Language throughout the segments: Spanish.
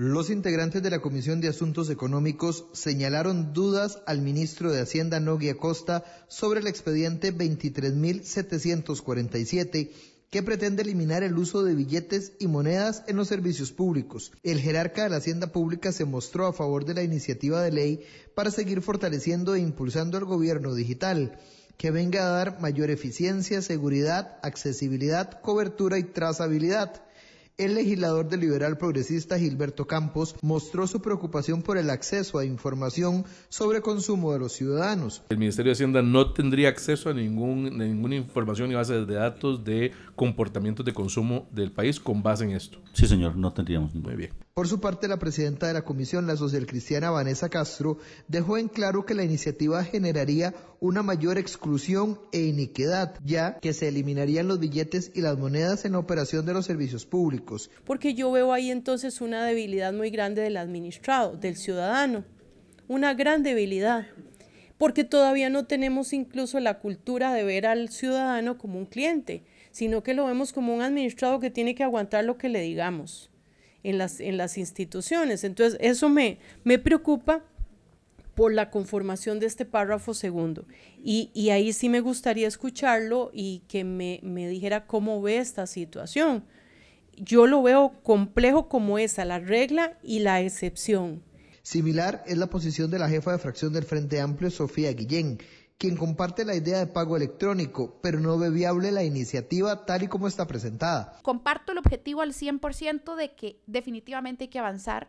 Los integrantes de la Comisión de Asuntos Económicos señalaron dudas al ministro de Hacienda Nogui Acosta sobre el expediente 23.747 que pretende eliminar el uso de billetes y monedas en los servicios públicos. El jerarca de la Hacienda Pública se mostró a favor de la iniciativa de ley para seguir fortaleciendo e impulsando el gobierno digital que venga a dar mayor eficiencia, seguridad, accesibilidad, cobertura y trazabilidad el legislador del liberal progresista Gilberto Campos mostró su preocupación por el acceso a información sobre consumo de los ciudadanos. El Ministerio de Hacienda no tendría acceso a ningún, ninguna información y base de datos de comportamientos de consumo del país con base en esto. Sí, señor, no tendríamos. Muy bien. Por su parte, la presidenta de la comisión, la cristiana Vanessa Castro, dejó en claro que la iniciativa generaría una mayor exclusión e iniquidad, ya que se eliminarían los billetes y las monedas en operación de los servicios públicos. Porque yo veo ahí entonces una debilidad muy grande del administrado, del ciudadano, una gran debilidad, porque todavía no tenemos incluso la cultura de ver al ciudadano como un cliente, sino que lo vemos como un administrado que tiene que aguantar lo que le digamos en las, en las instituciones. Entonces, eso me, me preocupa por la conformación de este párrafo segundo. Y, y ahí sí me gustaría escucharlo y que me, me, dijera cómo ve esta situación. Yo lo veo complejo como esa, la regla y la excepción. Similar es la posición de la jefa de fracción del Frente Amplio, Sofía Guillén, quien comparte la idea de pago electrónico, pero no ve viable la iniciativa tal y como está presentada. Comparto el objetivo al 100% de que definitivamente hay que avanzar.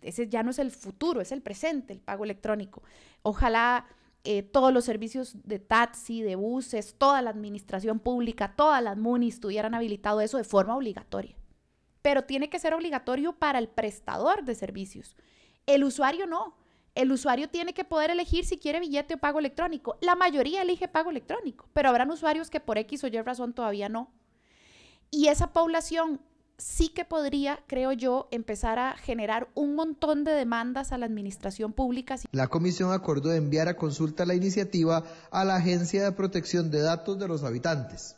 Ese ya no es el futuro, es el presente, el pago electrónico. Ojalá eh, todos los servicios de taxi, de buses, toda la administración pública, todas las munis estuvieran habilitado eso de forma obligatoria. Pero tiene que ser obligatorio para el prestador de servicios. El usuario no el usuario tiene que poder elegir si quiere billete o pago electrónico. La mayoría elige pago electrónico, pero habrán usuarios que por X o Y razón todavía no. Y esa población sí que podría, creo yo, empezar a generar un montón de demandas a la administración pública. La comisión acordó enviar a consulta la iniciativa a la Agencia de Protección de Datos de los Habitantes.